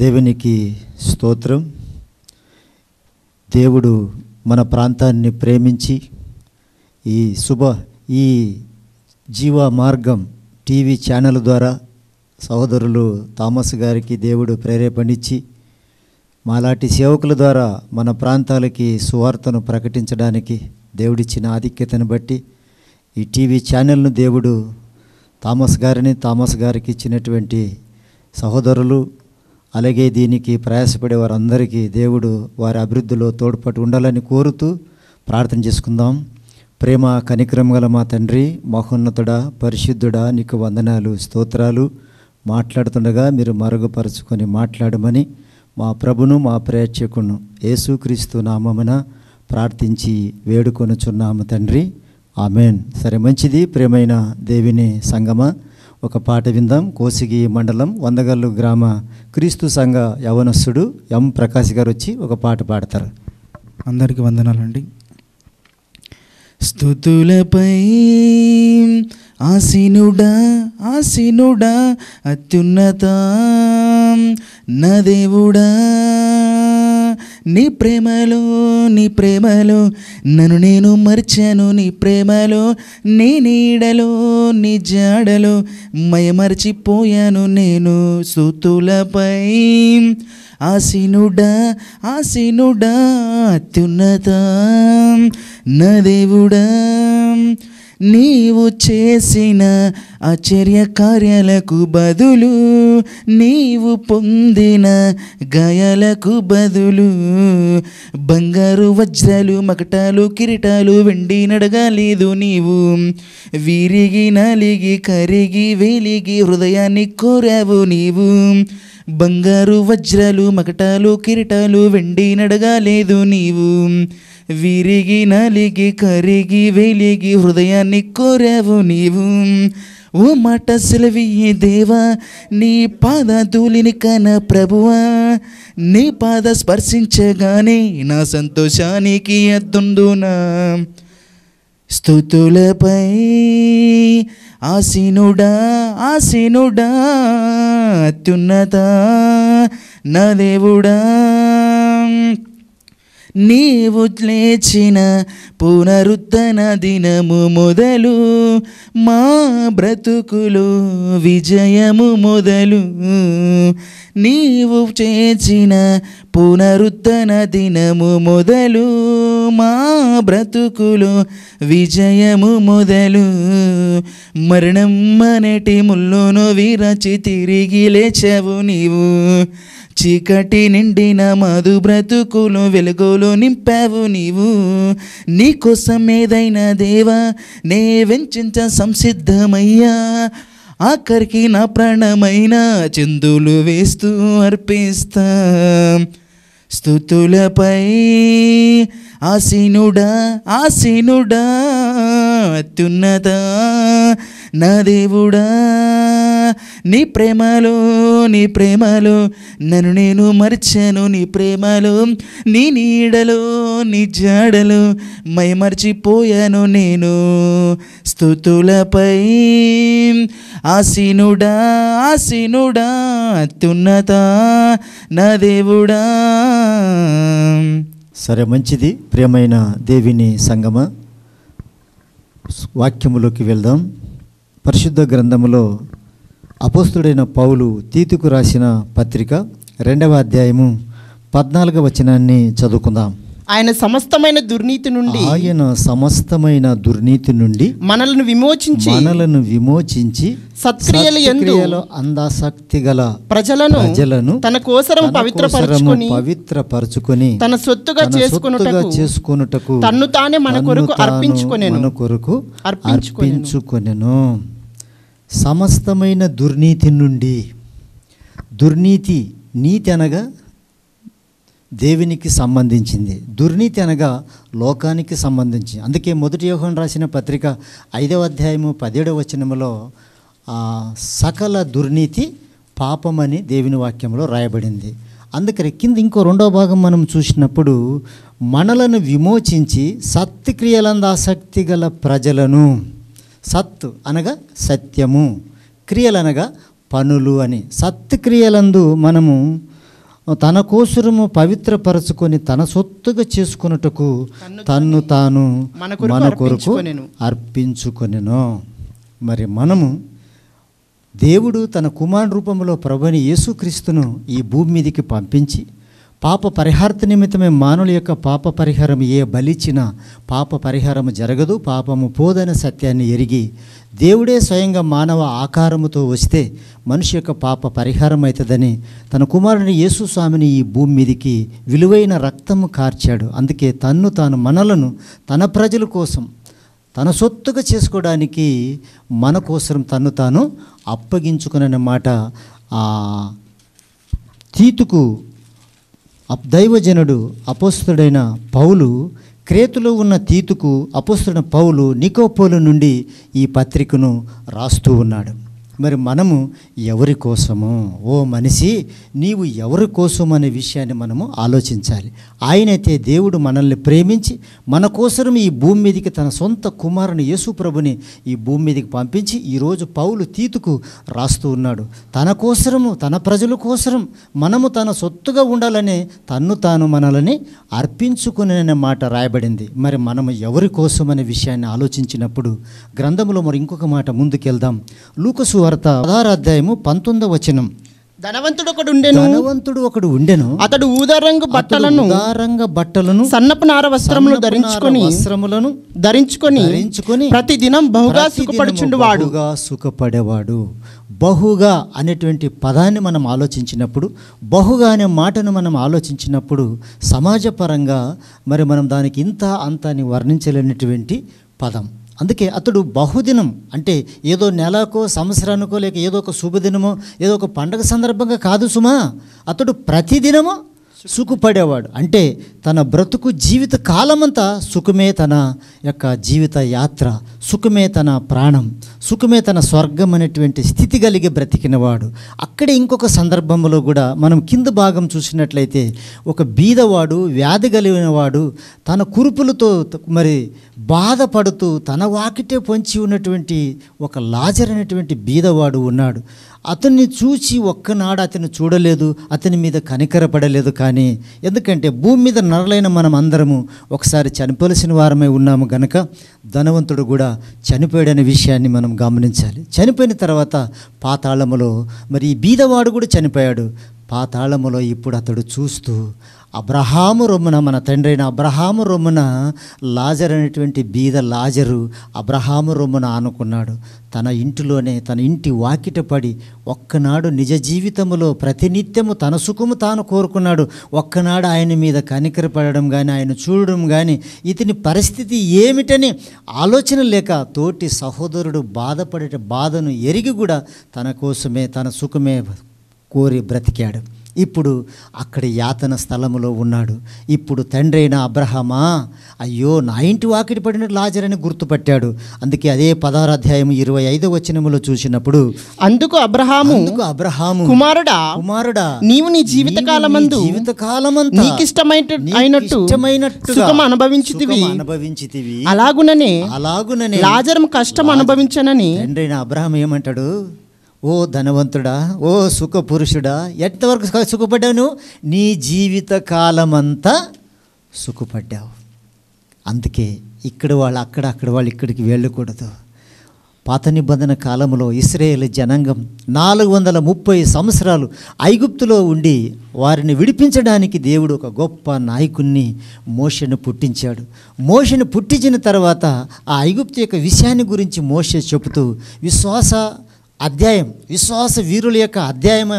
దేవునికి స్తోత్రం దేవుడు మన ప్రాంతాన్ని ప్రేమించి ఈ శుభ ఈ జీవ మార్గం టీవీ ఛానల్ ద్వారా సహోదరులు థామస్ గారికి దేవుడు ప్రేరేపణిచ్చి మాలాంటి సేవకుల ద్వారా మన ప్రాంతాలకి సువార్తను ప్రకటించడానికి దేవుడిచ్చిన ఆధిక్యతను బట్టి ఈ టీవీ ఛానల్ను దేవుడు థామస్ గారిని థామస్ గారికి ఇచ్చినటువంటి సహోదరులు అలాగే దీనికి ప్రయాసపడే వారందరికీ దేవుడు వారి అభివృద్ధిలో తోడ్పాటు ఉండాలని కోరుతూ ప్రార్థన చేసుకుందాం ప్రేమ కనిక్రమ గల మా తండ్రి మహోన్నతుడా పరిశుద్ధుడా నీకు వందనాలు స్తోత్రాలు మాట్లాడుతుండగా మీరు మరుగుపరుచుకొని మాట్లాడమని మా ప్రభును మా ప్రేక్షకును యేసుక్రీస్తు నామమున ప్రార్థించి వేడుకొనుచున్నాము తండ్రి ఆమెన్ సరే మంచిది ప్రేమైన దేవిని సంగమ ఒక పాట విందాం కోసిగి మండలం వందగల్లు గ్రామ క్రీస్తు సంఘ యవనస్తుడు ఎం ప్రకాష్ గారు వచ్చి ఒక పాట పాడతారు అందరికీ వందనాలండి స్థుతులపై ఆసీనుడా ఆసీనుడా అత్యున్నత నా దేవుడా నీ ప్రేమలో నీ ప్రేమలో నన్ను నేను మర్చాను నీ ప్రేమలో నీ నీడలో నీ జాడలో మయమర్చిపోయాను నేను సూతులపై ఆసీనుడా ఆసీనుడా అత్యున్నత నా దేవుడా నీవు చేసిన ఆశ్చర్య కార్యాలకు బదులు నీవు పొందిన గాయాలకు బదులు బంగారు వజ్రాలు మకటాలు కిరీటాలు వెండి నడగలేదు నీవు విరిగి నలిగి కరిగి వెలిగి హృదయాన్ని కోరావు నీవు బంగారు వజ్రాలు మకటాలు కిరీటాలు వెండి నడగాలేదు నీవు విరిగి నలిగి కరిగి వెలిగి హృదయాన్ని కోరావు నీవు ఓ మాట సెలవి దేవా నీ పాద తూలిని కన ప్రభువా నీ పాద స్పర్శించగానే నా సంతోషానికి అద్దుందునా స్థుతులపై ఆసినుడా ఆసినుడా అత్యున్నత నా దేవుడా నీవు లేచిన పునరుద్ధన దినము మొదలు మా బ్రతుకులు విజయము మొదలు నీవు చేసిన పునరుద్ధన దినము మొదలు మా బ్రతుకులు విజయము మొదలు మరణం అనేటి ముల్లును విరచి తిరిగి లేచవు నీవు చీకటి నిండిన మధు బ్రతుకులు వెలుగులు నింపావు నీవు నీకోసం ఏదైనా దేవా నే వెంచ సంసిద్ధమయ్యా ఆఖరికి నా ప్రాణమైన చిందులు వేస్తూ అర్పిస్తా స్థుతులపై ఆసీనుడా ఆసీనుడా అత్యున్నత నా దేవుడా నీ ప్రేమలో నీ ప్రేమలో నన్ను నేను మరిచాను నీ ప్రేమలో నీ నీడలో నీ జాడలు మై మర్చిపోయాను నేను స్థుతులపై ఆసీనుడా ఆసీనుడా అత్యున్నత నా దేవుడా సరే మంచిది ప్రేమైన దేవిని సంగమ వాక్యములోకి వెళ్దాం పరిశుద్ధ గ్రంథములో అపోస్తుడైన పౌలు తీతుకు రాసిన పత్రిక రెండవ అధ్యాయము పద్నాలుగవ వచనాన్ని చదువుకుందాం ఆయన సమస్తమైన దుర్నీతి నుండి ఆయన సమస్తమైన దుర్నీతి నుండి మనలను విమోచించి మనలను విమోచించి సత్క్రియల యందు అందాసక్తి గల ప్రజలను ప్రజలను తన కోసరం పవిత్రపరచుకొని పవిత్రపరచుకొని తన సొత్తుగా చేసుకున్నట్టుగా చేసుకొనుటకు తన్ను తానే మన కొరకు అర్పించుకునే మన కొరకు అర్పించుకొనెను సమస్తమైన దుర్నీతి నుండి దుర్నీతి నీతి అనగా దేవునికి సంబంధించింది దుర్నీతి అనగా లోకానికి సంబంధించి అందుకే మొదటి యోహం రాసిన పత్రిక ఐదవ అధ్యాయము పదిహేడవ వచనంలో సకల దుర్నీతి పాపమని దేవుని వాక్యంలో రాయబడింది అందుకని కింద ఇంకో రెండవ భాగం మనం చూసినప్పుడు మనలను విమోచించి సత్క్రియలందు ఆసక్తి గల ప్రజలను సత్ అనగా సత్యము క్రియలు అనగా పనులు అని సత్క్రియలందు మనము తన కోసరము పవిత్రపరచుకొని తన సొత్తుగా చేసుకున్నట్టుకు తన్ను తాను మన కొరకు అర్పించుకొనెను మరి మనము దేవుడు తన కుమార్ రూపంలో ప్రభుని యేసుక్రీస్తును ఈ భూమి మీదకి పంపించి పాప పరిహార్త నిమిత్తమే మానవుల యొక్క పాప పరిహారం ఏ బలిచ్చినా పాప పరిహారం జరగదు పాపము పోదన సత్యాన్ని ఎరిగి దేవుడే స్వయంగా మానవ ఆకారముతో వస్తే మనిషి యొక్క పాప పరిహారం అవుతుందని తన కుమారుని యేసు స్వామిని ఈ భూమి మీదికి విలువైన రక్తము కార్చాడు అందుకే తన్ను తాను మనలను తన ప్రజల కోసం తన సొత్తుగా చేసుకోవడానికి మన కోసం తన్ను తాను అప్పగించుకునన్న మాట తీతుకు దైవజనుడు అపోస్తుడైన పౌలు క్రేతులో ఉన్న తీతుకు అపోస్తుడైన పౌలు నికోపోలు నుండి ఈ పత్రికను రాస్తూ ఉన్నాడు మరి మనము ఎవరి కోసము ఓ మనిషి నీవు ఎవరి కోసం అనే విషయాన్ని మనము ఆలోచించాలి ఆయనైతే దేవుడు మనల్ని ప్రేమించి మన కోసం ఈ భూమి మీదకి తన సొంత కుమారుని యేసుప్రభుని ఈ భూమి మీదకి పంపించి ఈరోజు పౌలు తీతుకు రాస్తూ ఉన్నాడు తన కోసరము తన ప్రజల కోసరం మనము తన సొత్తుగా ఉండాలని తన్ను తాను మనల్ని అర్పించుకునే మాట రాయబడింది మరి మనము ఎవరి కోసం అనే విషయాన్ని ఆలోచించినప్పుడు గ్రంథంలో మరి ఇంకొక మాట ముందుకెళ్దాం లూకసు సువార్త పదహారు అధ్యాయము పంతొమ్మిదవ వచనం ధనవంతుడు ఒకడు ఉండెను ధనవంతుడు ఒకడు ఉండెను అతడు ఊదారంగు బట్టలను ఊదారంగ బట్టలను సన్నపు నార వస్త్రములు ధరించుకొని వస్త్రములను ధరించుకొని ధరించుకొని ప్రతి దినం బహుగా సుఖపడుచుండువాడు బహుగా సుఖపడేవాడు బహుగా అనేటువంటి పదాన్ని మనం ఆలోచించినప్పుడు బహుగా అనే మాటను మనం ఆలోచించినప్పుడు సమాజపరంగా మరి మనం దానికి ఇంత అంత అని వర్ణించలేనటువంటి పదం అందుకే అతడు బహుదినం అంటే ఏదో నెలకో సంవత్సరానికో లేక ఏదో ఒక శుభదినమో ఏదో ఒక పండగ సందర్భంగా కాదు సుమా అతడు ప్రతిదినమో సుఖపడేవాడు అంటే తన బ్రతుకు జీవిత కాలమంతా సుఖమే తన యొక్క జీవిత యాత్ర సుఖమే తన ప్రాణం సుఖమే తన స్వర్గం అనేటువంటి స్థితి కలిగి బ్రతికినవాడు అక్కడే ఇంకొక సందర్భంలో కూడా మనం కింద భాగం చూసినట్లయితే ఒక బీదవాడు వ్యాధి కలిగినవాడు తన కురుపులతో మరి బాధపడుతూ తన వాకిటే పొంచి ఉన్నటువంటి ఒక లాజర్ అనేటువంటి బీదవాడు ఉన్నాడు అతన్ని చూసి ఒక్కనాడు అతను చూడలేదు అతని మీద కనికరపడలేదు కానీ ఎందుకంటే భూమి మీద నరలైన మనం అందరము ఒకసారి చనిపోలసిన వారమై ఉన్నాము గనక ధనవంతుడు కూడా చనిపోయాడనే విషయాన్ని మనం గమనించాలి చనిపోయిన తర్వాత పాతాళములో మరి ఈ బీదవాడు కూడా చనిపోయాడు పాతాళములో ఇప్పుడు అతడు చూస్తూ అబ్రహాము రొమ్మున మన తండ్రి అయిన అబ్రహాము రొమ్మున లాజర్ అనేటువంటి బీద లాజరు అబ్రహాము రొమ్మున ఆనుకున్నాడు తన ఇంటిలోనే తన ఇంటి వాకిట పడి ఒక్కనాడు నిజ జీవితంలో ప్రతినిత్యము తన సుఖము తాను కోరుకున్నాడు ఒక్కనాడు ఆయన మీద కనికరపడడం కానీ ఆయన చూడడం కానీ ఇతని పరిస్థితి ఏమిటని ఆలోచన లేక తోటి సహోదరుడు బాధపడే బాధను ఎరిగి కూడా తన కోసమే తన సుఖమే కోరి బ్రతికాడు ఇప్పుడు అక్కడ యాతన స్థలములో ఉన్నాడు ఇప్పుడు తండ్రి అయిన అబ్రహమా అయ్యో నా ఇంటి వాకిటి పడిన లాజరని గుర్తుపట్టాడు అందుకే అదే పదారాధ్యాయం ఇరవై ఐదో వచనములో చూసినప్పుడు అందుకు అబ్రహాము అబ్రహాము కుమారుడా కుమారుడా నీవు నీ జీవిత కాలమందు జీవిత అయినట్టు ఇష్టమైనట్టు సుఖం అనుభవించితివి అనుభవించితివి అలాగుననే అలాగుననే లాజరం కష్టం అనుభవించనని తండ్రి అబ్రహం ఏమంటాడు ఓ ధనవంతుడా ఓ సుఖపురుషుడా ఎంతవరకు సుఖపడ్డావు నువ్వు నీ జీవిత కాలమంతా సుఖపడ్డావు అందుకే ఇక్కడ వాళ్ళు అక్కడ అక్కడ వాళ్ళు ఇక్కడికి వెళ్ళకూడదు పాత నిబంధన కాలంలో ఇస్రాయేల్ జనాంగం నాలుగు వందల ముప్పై సంవత్సరాలు ఐగుప్తులో ఉండి వారిని విడిపించడానికి దేవుడు ఒక గొప్ప నాయకుణ్ణి మోషను పుట్టించాడు మోషను పుట్టించిన తర్వాత ఆ ఐగుప్తు యొక్క విషయాన్ని గురించి మోష చెబుతూ విశ్వాస అధ్యాయం విశ్వాస వీరుల యొక్క అధ్యాయం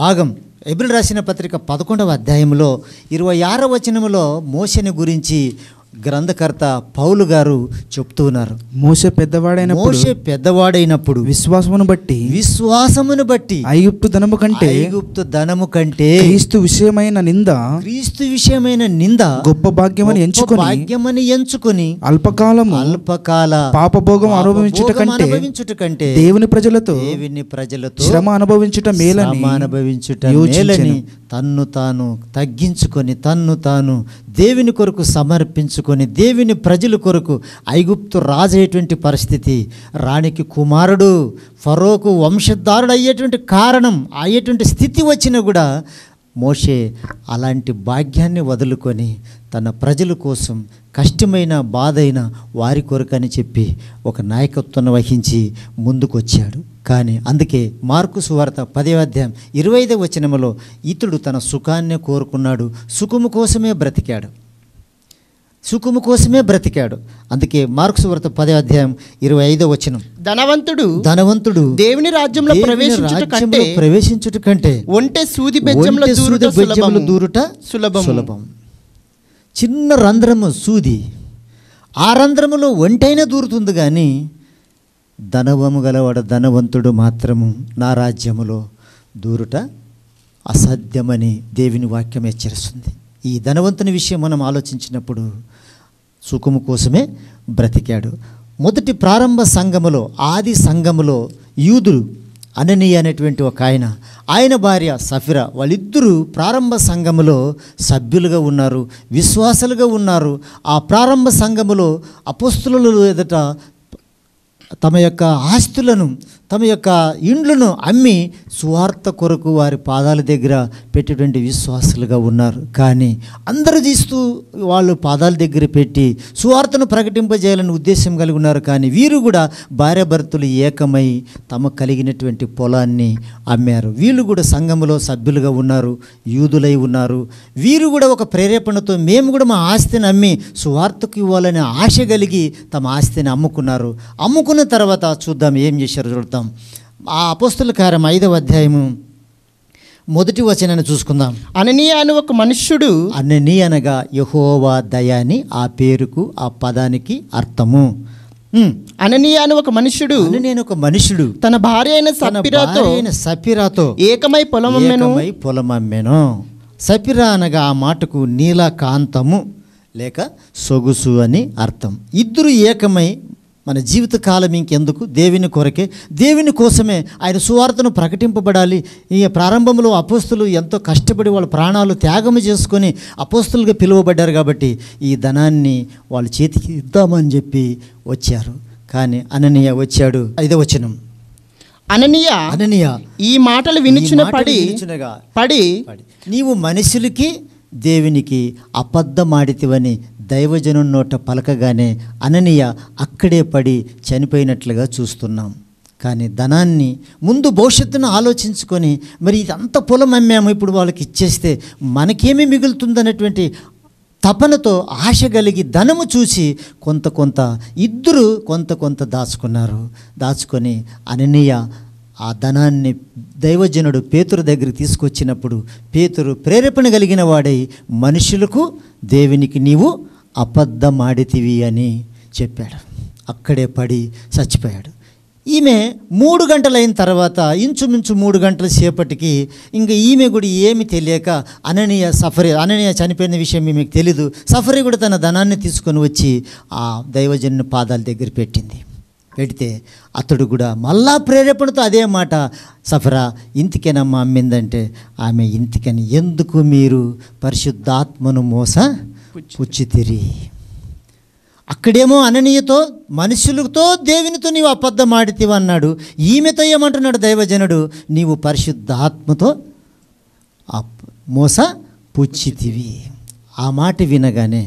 భాగం ఎబ్రిల్ రాసిన పత్రిక పదకొండవ అధ్యాయంలో ఇరవై ఆరవ వచనములో మోసని గురించి గ్రంథకర్త పౌలు గారు చెప్తూ ఉన్నారు మోసే పెద్దవాడైన మోసే పెద్దవాడైనప్పుడు విశ్వాసమును బట్టి విశ్వాసమును బట్టి ఐగుప్తు ధనము కంటే ఐగుప్తు ధనము కంటే క్రీస్తు విషయమైన నింద క్రీస్తు విషయమైన నింద గొప్ప భాగ్యమని ఎంచుకుని భాగ్యమని ఎంచుకొని అల్పకాలం అల్పకాల పాపభోగం అనుభవించుట కంటే అనుభవించుట కంటే దేవుని ప్రజలతో దేవుని ప్రజలతో శ్రమ అనుభవించుట మేలని అనుభవించుట మేలని తన్ను తాను తగ్గించుకొని తన్ను తాను దేవుని కొరకు సమర్పించుకొని దేవుని ప్రజల కొరకు ఐగుప్తు రాజయ్యేటువంటి పరిస్థితి రాణికి కుమారుడు ఫరోకు వంశధారుడు అయ్యేటువంటి కారణం అయ్యేటువంటి స్థితి వచ్చినా కూడా మోషే అలాంటి భాగ్యాన్ని వదులుకొని తన ప్రజల కోసం కష్టమైన బాధైన వారి కొరకని చెప్పి ఒక నాయకత్వం వహించి ముందుకొచ్చాడు కానీ అందుకే మార్కు సువార్త పదే అధ్యాయం ఇరవై ఐదవ వచనములో ఇతడు తన సుఖాన్నే కోరుకున్నాడు సుఖము కోసమే బ్రతికాడు సుఖము కోసమే బ్రతికాడు అందుకే మార్క్స్ వ్రత పదే అధ్యాయం ఇరవై ఐదో వచనం ధనవంతుడు ధనవంతుడు దేవుని రాజ్యంలో ప్రవేశించుటకంటే ప్రవేశించుట కంటే ఒంటే సూది బెజ్జముల దూరుట సులభం సులభం చిన్న రంధ్రము సూది ఆ రంధ్రములో ఒంటైనా దూరుతుంది కానీ ధనవము గలవాడు ధనవంతుడు మాత్రము నా రాజ్యములో దూరుట అసాధ్యమని దేవుని వాక్యం హెచ్చరిస్తుంది ఈ ధనవంతుని విషయం మనం ఆలోచించినప్పుడు సుఖము కోసమే బ్రతికాడు మొదటి ప్రారంభ సంఘములో ఆది సంఘములో యూదులు అననీయ అనేటువంటి ఒక ఆయన ఆయన భార్య సఫిరా వాళ్ళిద్దరూ ప్రారంభ సంఘములో సభ్యులుగా ఉన్నారు విశ్వాసాలుగా ఉన్నారు ఆ ప్రారంభ సంఘములో అపస్తులు ఎదుట తమ యొక్క ఆస్తులను తమ యొక్క ఇండ్లను అమ్మి సువార్త కొరకు వారి పాదాల దగ్గర పెట్టేటువంటి విశ్వాసులుగా ఉన్నారు కానీ అందరు తీస్తూ వాళ్ళు పాదాల దగ్గర పెట్టి సువార్తను ప్రకటింపజేయాలని ఉద్దేశం కలిగి ఉన్నారు కానీ వీరు కూడా భార్యాభర్తలు ఏకమై తమ కలిగినటువంటి పొలాన్ని అమ్మారు వీళ్ళు కూడా సంఘంలో సభ్యులుగా ఉన్నారు యూదులై ఉన్నారు వీరు కూడా ఒక ప్రేరేపణతో మేము కూడా మా ఆస్తిని అమ్మి సువార్తకు ఇవ్వాలనే ఆశ కలిగి తమ ఆస్తిని అమ్ముకున్నారు అమ్ముకున్న తర్వాత చూద్దాం ఏం చేశారు చూడతాం చూద్దాం ఆ అపోస్తుల కారం ఐదవ అధ్యాయము మొదటి వచనాన్ని చూసుకుందాం అనని అని ఒక మనుష్యుడు అనని అనగా యహోవా దయాని ఆ పేరుకు ఆ పదానికి అర్థము అనని అని ఒక మనుషుడు నేను ఒక మనుషుడు తన భార్య అయిన సపిరాతో సపిరాతో ఏకమై పొలమమ్మెను పొలమమ్మెను సపిరా అనగా ఆ మాటకు నీలకాంతము లేక సొగుసు అని అర్థం ఇద్దరు ఏకమై మన జీవిత కాలం ఇంకెందుకు దేవుని కొరకే దేవుని కోసమే ఆయన సువార్తను ప్రకటింపబడాలి ఈ ప్రారంభంలో అపోస్తులు ఎంతో కష్టపడి వాళ్ళ ప్రాణాలు త్యాగం చేసుకొని అపోస్తులుగా పిలువబడ్డారు కాబట్టి ఈ ధనాన్ని వాళ్ళ చేతికి ఇద్దామని చెప్పి వచ్చారు కానీ అననీయ వచ్చాడు అదే వచనం అననీయ అననీయ ఈ మాటలు వినిచున పడి పడి నీవు మనుషులకి దేవునికి అబద్ధమాడితివని దైవజను నోట పలకగానే అననీయ అక్కడే పడి చనిపోయినట్లుగా చూస్తున్నాం కానీ ధనాన్ని ముందు భవిష్యత్తును ఆలోచించుకొని మరి ఇదంతా పొలం అమ్మాము ఇప్పుడు వాళ్ళకి ఇచ్చేస్తే మనకేమి మిగులుతుందనేటువంటి తపనతో ఆశ కలిగి ధనము చూసి కొంత కొంత ఇద్దరు కొంత కొంత దాచుకున్నారు దాచుకొని అననీయ ఆ ధనాన్ని దైవజనుడు పేతురు దగ్గరికి తీసుకొచ్చినప్పుడు పేతురు ప్రేరేపణ కలిగిన వాడై మనుషులకు దేవునికి నీవు అబద్ధమాడితివి అని చెప్పాడు అక్కడే పడి చచ్చిపోయాడు ఈమె మూడు గంటలైన తర్వాత ఇంచుమించు మూడు గంటల సేపటికి ఇంకా ఈమె కూడా ఏమి తెలియక అననీయ సఫరి అననీయ చనిపోయిన విషయం ఈమెకు తెలీదు సఫరి కూడా తన ధనాన్ని తీసుకొని వచ్చి ఆ దైవజనుని పాదాల దగ్గర పెట్టింది పెడితే అతడు కూడా మళ్ళా ప్రేరేపణతో అదే మాట సఫరా ఇంతకేనమ్మా అమ్మిందంటే ఆమె ఇంతకని ఎందుకు మీరు పరిశుద్ధాత్మను మోస పుచ్చితిరి అక్కడేమో అననీయతో మనుషులతో దేవునితో నీవు అబద్ధం ఆడితివి అన్నాడు ఈమెతో ఏమంటున్నాడు దైవజనుడు నీవు పరిశుద్ధాత్మతో మోస పుచ్చితివి ఆ మాట వినగానే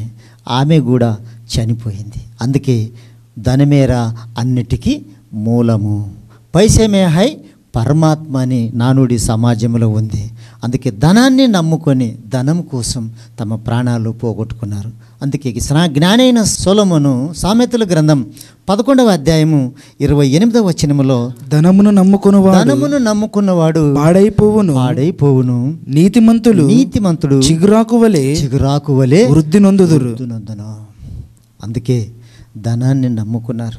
ఆమె కూడా చనిపోయింది అందుకే ధనమేర అన్నిటికీ మూలము పైసమే హై పరమాత్మ అని నానుడి సమాజంలో ఉంది అందుకే ధనాన్ని నమ్ముకొని ధనం కోసం తమ ప్రాణాలు పోగొట్టుకున్నారు అందుకే స్నా జ్ఞానైన సోలమును సామెతల గ్రంథం పదకొండవ అధ్యాయము ఇరవై ఎనిమిదవ వచనములో ధనమును నమ్ముకును ధనమును నమ్ముకున్నవాడు పాడైపోవును పాడైపోవును నీతిమంతులు నీతిమంతుడు చిగురాకు వలె వృద్ధి వలె వృద్ధి నొందుదురు అందుకే ధనాన్ని నమ్ముకున్నారు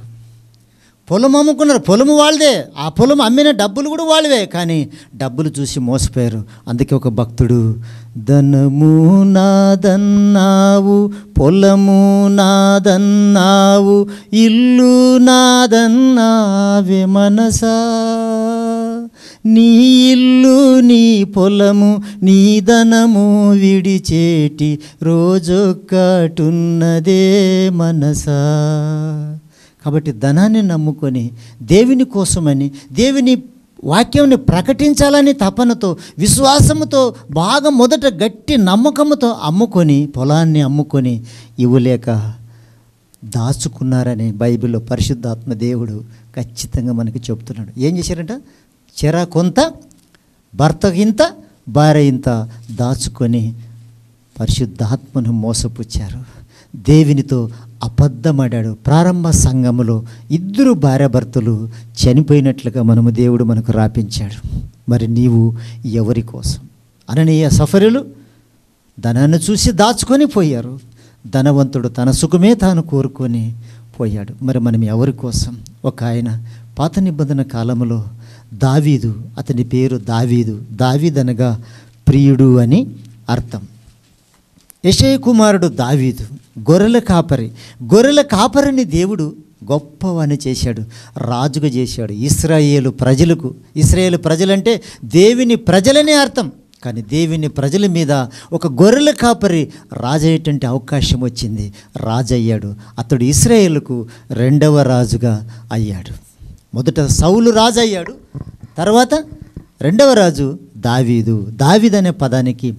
పొలం అమ్ముకున్నారు పొలము వాళ్ళదే ఆ పొలం అమ్మిన డబ్బులు కూడా వాళ్ళవే కానీ డబ్బులు చూసి మోసపోయారు అందుకే ఒక భక్తుడు ధనము నాదన్నావు పొలము నాదన్నావు ఇల్లు నాదన్నావే మనసా నీ ఇల్లు నీ పొలము నీ ధనము విడిచేటి రోజొక్కటున్నదే మనసా కాబట్టి ధనాన్ని నమ్ముకొని దేవుని కోసమని దేవుని వాక్యంని ప్రకటించాలని తపనతో విశ్వాసముతో బాగా మొదట గట్టి నమ్మకముతో అమ్ముకొని పొలాన్ని అమ్ముకొని ఇవ్వలేక దాచుకున్నారని బైబిల్లో పరిశుద్ధాత్మ దేవుడు ఖచ్చితంగా మనకి చెప్తున్నాడు ఏం చేశారంట చెర కొంత భర్తకింత భార్య ఇంత దాచుకొని పరిశుద్ధాత్మను మోసపుచ్చారు దేవునితో అబద్ధమాడాడు ప్రారంభ సంఘములో ఇద్దరు భార్యభర్తలు చనిపోయినట్లుగా మనము దేవుడు మనకు రాపించాడు మరి నీవు ఎవరి కోసం అననీయ సఫరులు ధనాన్ని చూసి దాచుకొని పోయారు ధనవంతుడు తన సుఖమే తాను కోరుకొని పోయాడు మరి మనం ఎవరి కోసం ఒక ఆయన పాత నిబంధన కాలంలో దావీదు అతని పేరు దావీదు దావీదనగా ప్రియుడు అని అర్థం యశయ కుమారుడు దావీదు గొర్రెల కాపరి గొర్రెల కాపరిని దేవుడు గొప్పవని చేశాడు రాజుగా చేశాడు ఇస్రాయేలు ప్రజలకు ఇస్రాయేలు ప్రజలంటే దేవుని ప్రజలనే అర్థం కానీ దేవుని ప్రజల మీద ఒక గొర్రెల కాపరి రాజయ్యేటువంటి అవకాశం వచ్చింది రాజయ్యాడు అతడు ఇస్రాయేల్కు రెండవ రాజుగా అయ్యాడు మొదట సౌలు రాజు అయ్యాడు తర్వాత రెండవ రాజు దావీదు దావీద్ అనే పదానికి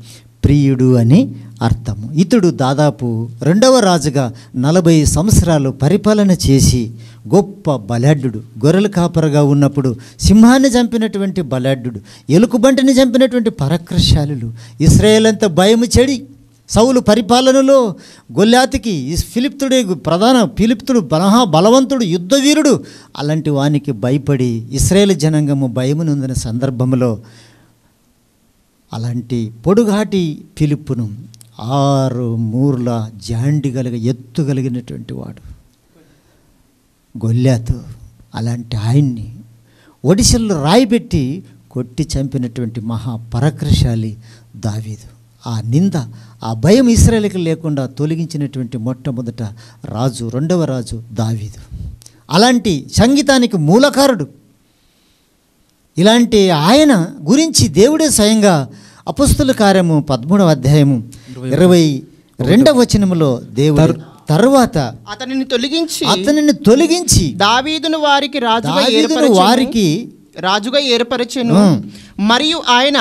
ప్రియుడు అని అర్థము ఇతడు దాదాపు రెండవ రాజుగా నలభై సంవత్సరాలు పరిపాలన చేసి గొప్ప బలాఢ్యుడు గొర్రెల కాపరగా ఉన్నప్పుడు సింహాన్ని చంపినటువంటి బలాఢ్యుడు ఎలుకుబంటిని చంపినటువంటి పరక్రశాలు ఇస్రాయేల్ అంతా భయము చెడి సౌలు పరిపాలనలో గొల్లాతికి ఫిలిప్తుడే ప్రధాన ఫిలిప్తుడు బలహా బలవంతుడు యుద్ధవీరుడు అలాంటి వానికి భయపడి ఇస్రాయేల్ జనాంగము భయమునుందిన సందర్భంలో అలాంటి పొడుగాటి పిలుపును ఆరు మూర్ల జాండి కలిగ ఎత్తు కలిగినటువంటి వాడు గొల్లాతు అలాంటి ఆయన్ని ఒడిశల్లో రాయి పెట్టి కొట్టి చంపినటువంటి మహాపరాక్రశాలి దావీదు ఆ నింద ఆ భయం ఇస్రాయలకు లేకుండా తొలగించినటువంటి మొట్టమొదట రాజు రెండవ రాజు దావీదు అలాంటి సంగీతానికి మూలకారుడు ఇలాంటి ఆయన గురించి దేవుడే స్వయంగా అపుస్తుల కార్యము పదమూడవ అధ్యాయము ఇరవై రెండవ వచనములో దేవుడు తర్వాత అతనిని తొలగించి అతనిని తొలగించి దావీదును వారికి రాజు వారికి రాజుగా ఏర్పరచను మరియు ఆయన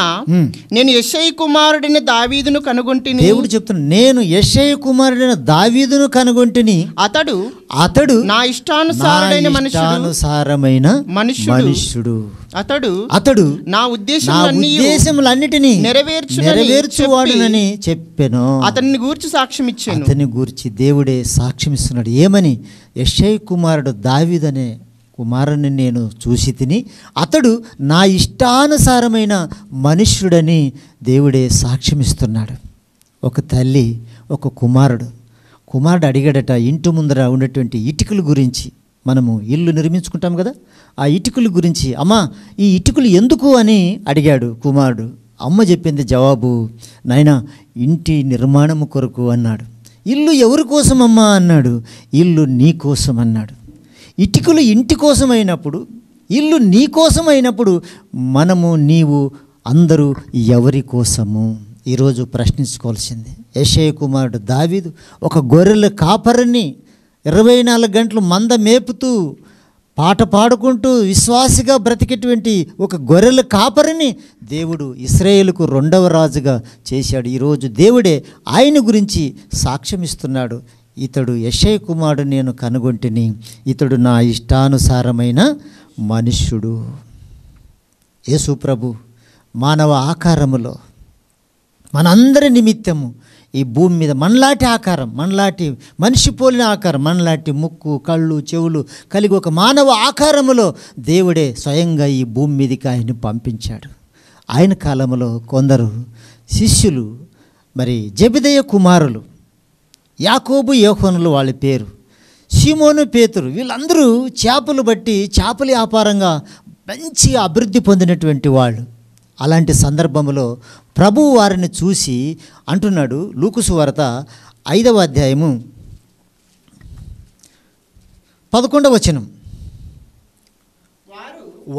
నేను యశయ్య కుమారుడిని దావీదును కనుగొంటిని దేవుడు చెప్తున్నాడు నేను యశయ్య కుమారుడిని దావీదును కనుగొంటిని అతడు అతడు నా ఇష్టానుసారుడైన ఇష్టానుసారమైన మనుషుడు మనుష్యుడు అతడు అతడు నా ఉద్దేశములన్నిటిని నెరవేర్చు నెరవేర్చువాడునని చెప్పాను అతన్ని గూర్చి సాక్ష్యం ఇచ్చాను అతన్ని గూర్చి దేవుడే సాక్ష్యం ఇస్తున్నాడు ఏమని యశయ్య కుమారుడు దావీదనే కుమారుని నేను చూసి తిని అతడు నా ఇష్టానుసారమైన మనుష్యుడని దేవుడే సాక్ష్యమిస్తున్నాడు ఒక తల్లి ఒక కుమారుడు కుమారుడు అడిగాడట ఇంటి ముందర ఉన్నటువంటి ఇటుకల గురించి మనము ఇల్లు నిర్మించుకుంటాం కదా ఆ ఇటుకల గురించి అమ్మా ఈ ఇటుకలు ఎందుకు అని అడిగాడు కుమారుడు అమ్మ చెప్పింది జవాబు నాయన ఇంటి నిర్మాణము కొరకు అన్నాడు ఇల్లు ఎవరి కోసమమ్మా అన్నాడు ఇల్లు నీ కోసం అన్నాడు ఇటుకలు ఇంటి కోసమైనప్పుడు ఇల్లు నీ కోసమైనప్పుడు మనము నీవు అందరూ ఎవరి కోసము ఈరోజు ప్రశ్నించుకోవాల్సింది యశయ కుమారుడు దావీదు ఒక గొర్రెల కాపరిని ఇరవై నాలుగు గంటలు మంద మేపుతూ పాట పాడుకుంటూ విశ్వాసిగా బ్రతికేటువంటి ఒక గొర్రెల కాపరిని దేవుడు ఇస్రాయేల్కు రెండవ రాజుగా చేశాడు ఈరోజు దేవుడే ఆయన గురించి సాక్ష్యమిస్తున్నాడు ఇతడు యశయ్ కుమారుడు నేను కనుగొంటిని ఇతడు నా ఇష్టానుసారమైన మనుష్యుడు యేసు ప్రభు మానవ ఆకారములో మనందరి నిమిత్తము ఈ భూమి మీద మనలాంటి ఆకారం మనలాంటి మనిషి పోలిన ఆకారం మనలాంటి ముక్కు కళ్ళు చెవులు కలిగి ఒక మానవ ఆకారములో దేవుడే స్వయంగా ఈ భూమి మీదకి ఆయన పంపించాడు ఆయన కాలంలో కొందరు శిష్యులు మరి జబిదయ కుమారులు యాకోబు యోహోనులు వాళ్ళ పేరు సీమోను పేతురు వీళ్ళందరూ చేపలు బట్టి చేపల వ్యాపారంగా మంచి అభివృద్ధి పొందినటువంటి వాళ్ళు అలాంటి సందర్భంలో ప్రభు వారిని చూసి అంటున్నాడు లూకుసు వరత ఐదవ అధ్యాయము పదకొండవ వచనం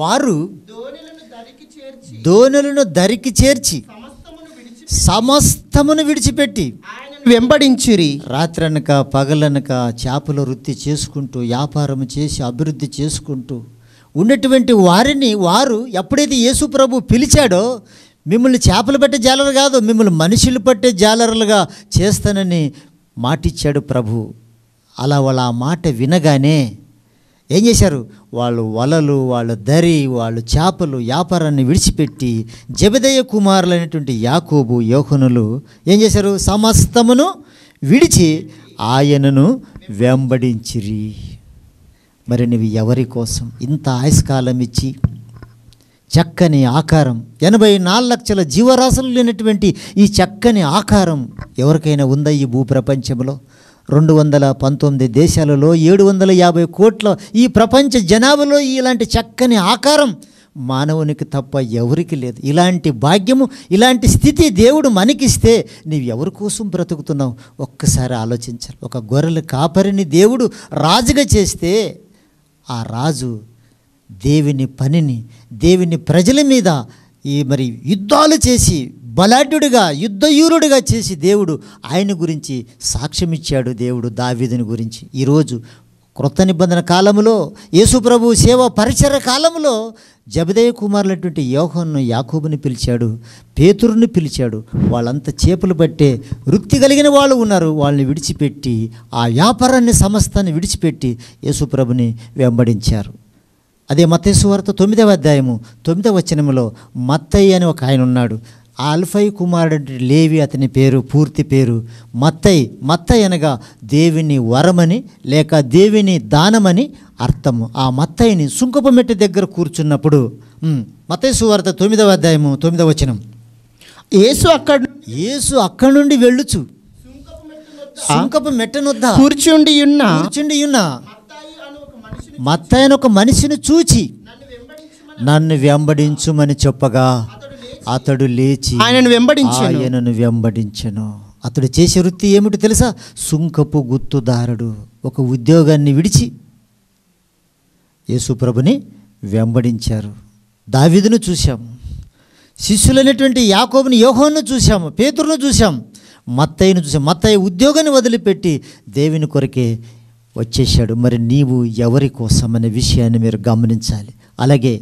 వారు దోణులను ధరికి చేర్చి సమస్తమును విడిచిపెట్టి వెంబడించిరి రాత్రనక పగలనక చేపల వృత్తి చేసుకుంటూ వ్యాపారం చేసి అభివృద్ధి చేసుకుంటూ ఉన్నటువంటి వారిని వారు ఎప్పుడైతే యేసు ప్రభు పిలిచాడో మిమ్మల్ని చేపలు పట్టే జాలరు కాదు మిమ్మల్ని మనుషులు పట్టే జాలరులుగా చేస్తానని మాటిచ్చాడు ప్రభు అలా వాళ్ళ ఆ మాట వినగానే ఏం చేశారు వాళ్ళు వలలు వాళ్ళ దరి వాళ్ళు చేపలు వ్యాపారాన్ని విడిచిపెట్టి కుమారులు కుమారులైనటువంటి యాకోబు యోహనులు ఏం చేశారు సమస్తమును విడిచి ఆయనను వెంబడించిరి మరి నువ్వు ఎవరి కోసం ఇంత ఆయుష్కాలం ఇచ్చి చక్కని ఆకారం ఎనభై నాలుగు లక్షల జీవరాశులు లేనటువంటి ఈ చక్కని ఆకారం ఎవరికైనా ఉందా ఈ భూప్రపంచంలో రెండు వందల పంతొమ్మిది దేశాలలో ఏడు వందల యాభై కోట్ల ఈ ప్రపంచ జనాభాలో ఇలాంటి చక్కని ఆకారం మానవునికి తప్ప ఎవరికి లేదు ఇలాంటి భాగ్యము ఇలాంటి స్థితి దేవుడు మనకిస్తే నీవు ఎవరి కోసం బ్రతుకుతున్నావు ఒక్కసారి ఆలోచించాలి ఒక గొర్రెల కాపరిని దేవుడు రాజుగా చేస్తే ఆ రాజు దేవుని పనిని దేవుని ప్రజల మీద ఈ మరి యుద్ధాలు చేసి బలాఢ్యుడిగా యుద్ధయూరుడిగా చేసి దేవుడు ఆయన గురించి సాక్ష్యమిచ్చాడు దేవుడు దావీదుని గురించి ఈరోజు క్రొత్త నిబంధన కాలంలో యేసుప్రభు సేవ పరిచర కాలంలో జబదయ కుమారులటువంటి యోహన్ను యాకూబుని పిలిచాడు పేతురుని పిలిచాడు వాళ్ళంతా చేపలు పట్టే వృత్తి కలిగిన వాళ్ళు ఉన్నారు వాళ్ళని విడిచిపెట్టి ఆ వ్యాపారాన్ని సమస్తాన్ని విడిచిపెట్టి యేసుప్రభుని వెంబడించారు అదే మతేశ్వార్త తొమ్మిదవ అధ్యాయము తొమ్మిదవ వచనంలో మత్తయ్య అని ఒక ఆయన ఉన్నాడు ఆ అల్ఫై కుమారుడు లేవి అతని పేరు పూర్తి పేరు మత్తయి మత్తయి అనగా దేవిని వరమని లేక దేవిని దానమని అర్థము ఆ మత్తయ్యని సుంకపమెట్టి దగ్గర కూర్చున్నప్పుడు మత్తయి సువార్త తొమ్మిదవ అధ్యాయము తొమ్మిదవ వచనం యేసు అక్కడ యేసు అక్కడి నుండి వెళ్ళుచు సుంకపు మెట్టనొద్ద కూర్చుండి ఉన్న కూర్చుండి ఉన్న ఒక మనిషిని చూచి నన్ను వెంబడించుమని చెప్పగా అతడు లేచి ఆయనను వెంబడించి ఆయనను వెంబడించను అతడు చేసే వృత్తి ఏమిటో తెలుసా సుంకపు గుర్తుదారుడు ఒక ఉద్యోగాన్ని విడిచి యేసుప్రభుని వెంబడించారు దావిదును చూశాం శిష్యులైనటువంటి యాకోబుని యోహోను చూశాము పేతురును చూశాం మత్తయ్యను చూసాం మత్తయ్య ఉద్యోగాన్ని వదిలిపెట్టి దేవుని కొరకే వచ్చేసాడు మరి నీవు ఎవరి కోసం అనే విషయాన్ని మీరు గమనించాలి అలాగే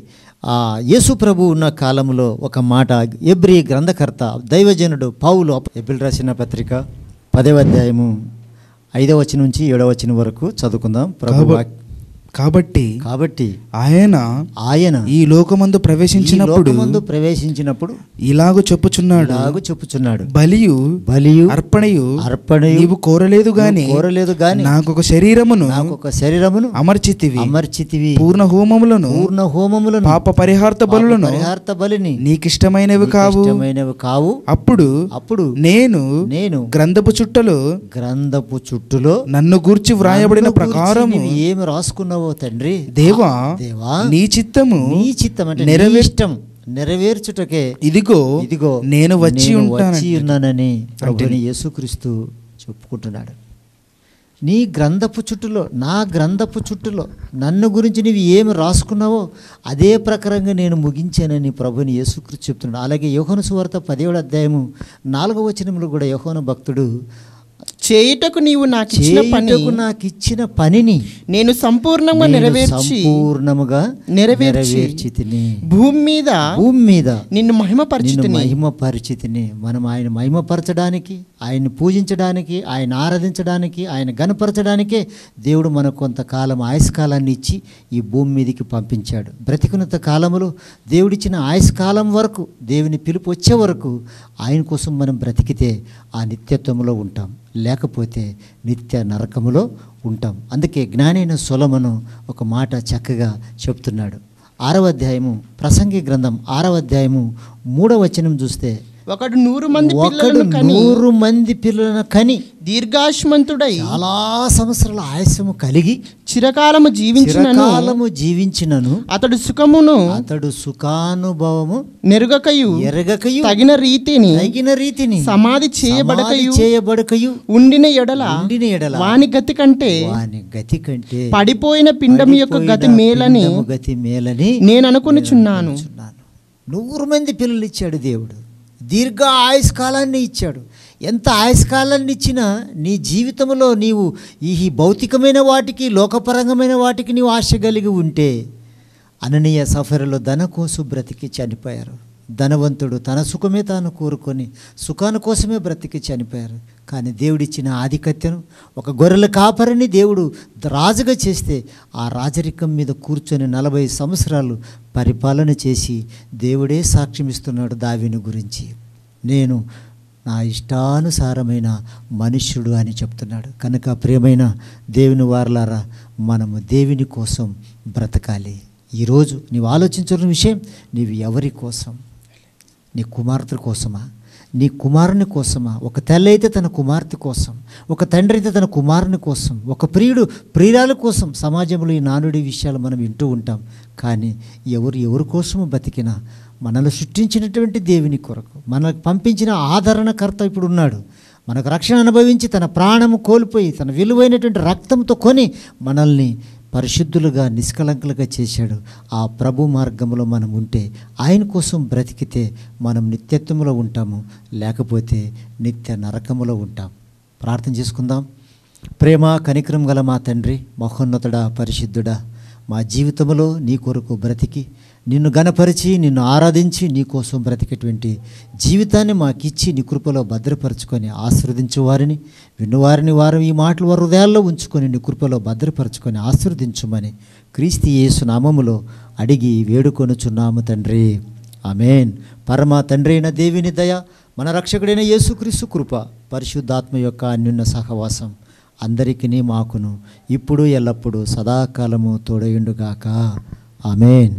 ఆ యేసు ప్రభు ఉన్న కాలంలో ఒక మాట ఎబ్రి గ్రంథకర్త దైవజనుడు పావులు ఎబ్రిల్ రాసిన పత్రిక పదవ అధ్యాయము ఐదవ వచ్చి నుంచి ఏడవ వచ్చిన వరకు చదువుకుందాం ప్రభు కాబట్టి కాబట్టి ఆయన ఆయన ఈ లోకమందు ప్రవేశించినప్పుడు ముందు ప్రవేశించినప్పుడు ఇలాగ చెప్పుచున్నాడు ఇలాగ చెప్పుచున్నాడు బలియు బలియు అర్పణయు అర్పణయు నీవు కోరలేదు గాని కోరలేదు గాని నాకు ఒక శరీరమును నాకు ఒక శరీరమును అమర్చితివి అమర్చితివి పూర్ణ హోమములను పూర్ణ హోమములను పాప పరిహార్త బలులను పరిహార్త బలిని నీకిష్టమైనవి కావు ఇష్టమైనవి కావు అప్పుడు అప్పుడు నేను నేను గ్రంథపు చుట్టలో గ్రంథపు చుట్టులో నన్ను గూర్చి వ్రాయబడిన ప్రకారం ఏమి రాసుకున్నావు చేస్తున్నావో తండ్రి దేవా దేవా నీ చిత్తము నీ చిత్తం అంటే నెరవేర్చం నెరవేర్చుటకే ఇదిగో ఇదిగో నేను వచ్చి వచ్చి ఉన్నానని అంటే యేసుక్రీస్తు చెప్పుకుంటున్నాడు నీ గ్రంథపు చుట్టులో నా గ్రంథపు చుట్టులో నన్ను గురించి నీవు ఏమి రాసుకున్నావో అదే ప్రకారంగా నేను ముగించానని ప్రభుని యేసుక్రీస్తు చెప్తున్నాడు అలాగే యోహోను సువార్త పదేవుడు అధ్యాయము నాలుగవ వచనంలో కూడా యోహోను భక్తుడు చేయుటకు నీవు నాకు ఇచ్చిన పనికు నాకు ఇచ్చిన పనిని నేను సంపూర్ణంగా నెరవేర్చి సంపూర్ణముగా నెరవేర్చి భూమి మీద భూమి మీద నిన్ను మహిమ మహిమ పరిచితిని మనం ఆయన మహిమపరచడానికి ఆయన్ని పూజించడానికి ఆయన ఆరాధించడానికి ఆయన గనపరచడానికే దేవుడు మనకు కొంతకాలం ఆయుష్కాలాన్ని ఇచ్చి ఈ భూమి మీదకి పంపించాడు బ్రతికున్నంత కాలంలో దేవుడిచ్చిన ఆయుష్కాలం వరకు దేవుని పిలుపు వచ్చే వరకు ఆయన కోసం మనం బ్రతికితే ఆ నిత్యత్వంలో ఉంటాం లేకపోతే నిత్య నరకములో ఉంటాం అందుకే జ్ఞానైన సొలమను ఒక మాట చక్కగా చెప్తున్నాడు ఆరవ అధ్యాయము ప్రసంగి గ్రంథం ఆరవ అధ్యాయము మూడవ వచనం చూస్తే ఒకడు నూరు మంది ఒకడు నూరు మంది పిల్లలను కని దీర్ఘాయుష్మంతుడై చాలా సంవత్సరాల ఆయస్సము కలిగి చిరకాలము జీవించిన కాలము జీవించినను అతడు సుఖమును అతడు సుఖానుభవము నెరుగకయు ఎరగకయు తగిన రీతిని తగిన రీతిని సమాధి చేయబడకయు చేయబడకయు ఉండిన ఎడల ఉండిన ఎడల వాని గతి కంటే వాని గతి కంటే పడిపోయిన పిండం యొక్క గతి మేలని గతి మేలని నేను అనుకుని చున్నాను నూరు మంది పిల్లలు ఇచ్చాడు దేవుడు దీర్ఘ ఆయుష్కాలాన్ని ఇచ్చాడు ఎంత ఆయుష్కాలాన్ని ఇచ్చినా నీ జీవితంలో నీవు ఈ భౌతికమైన వాటికి లోకపరంగమైన వాటికి నీవు ఆశ కలిగి ఉంటే అననీయ సఫరలో ధన కోసం బ్రతికి చనిపోయారు ధనవంతుడు తన సుఖమే తాను కోరుకొని సుఖాని కోసమే బ్రతికి చనిపోయారు కానీ దేవుడిచ్చిన ఆధిక్యతను ఒక గొర్రెల కాపరిని దేవుడు రాజుగా చేస్తే ఆ రాజరికం మీద కూర్చొని నలభై సంవత్సరాలు పరిపాలన చేసి దేవుడే సాక్ష్యమిస్తున్నాడు దావిని గురించి నేను నా ఇష్టానుసారమైన మనుష్యుడు అని చెప్తున్నాడు కనుక ప్రియమైన దేవుని వారలారా మనము దేవుని కోసం బ్రతకాలి ఈరోజు నీవు ఆలోచించిన విషయం నీవు ఎవరి కోసం నీ కుమార్తె కోసమా నీ కుమారుని కోసమా ఒక తల్లి అయితే తన కుమార్తె కోసం ఒక తండ్రి అయితే తన కుమారుని కోసం ఒక ప్రియుడు ప్రియురాల కోసం సమాజంలో ఈ నానుడి విషయాలు మనం వింటూ ఉంటాం కానీ ఎవరు ఎవరి కోసము బతికినా మనల్ని సృష్టించినటువంటి దేవుని కొరకు మనకు పంపించిన ఆదరణకర్త ఇప్పుడు ఉన్నాడు మనకు రక్షణ అనుభవించి తన ప్రాణము కోల్పోయి తన విలువైనటువంటి రక్తంతో కొని మనల్ని పరిశుద్ధులుగా నిష్కలంకలుగా చేశాడు ఆ ప్రభు మార్గంలో మనం ఉంటే ఆయన కోసం బ్రతికితే మనం నిత్యత్వంలో ఉంటాము లేకపోతే నిత్య నరకములో ఉంటాం ప్రార్థన చేసుకుందాం ప్రేమ కనికరం గల మా తండ్రి మహోన్నతుడా పరిశుద్ధుడా మా జీవితంలో నీ కొరకు బ్రతికి నిన్ను గనపరిచి నిన్ను ఆరాధించి నీ కోసం బ్రతికేటువంటి జీవితాన్ని మాకిచ్చి నీ కృపలో భద్రపరచుకొని ఆశీర్వదించు వారిని విన్నవారిని వారు ఈ మాటలు వారి హృదయాల్లో ఉంచుకొని నీ కృపలో భద్రపరచుకొని ఆశీర్వదించమని క్రీస్తు యేసు నామములో అడిగి వేడుకొనుచున్నాము తండ్రి ఆమెన్ పరమ తండ్రి అయిన దేవిని దయ మన రక్షకుడైన యేసుక్రీస్తు కృప పరిశుద్ధాత్మ యొక్క అన్యున్న సహవాసం అందరికీ మాకును ఇప్పుడు ఎల్లప్పుడూ సదాకాలము తోడయుండుగాక ఆమెన్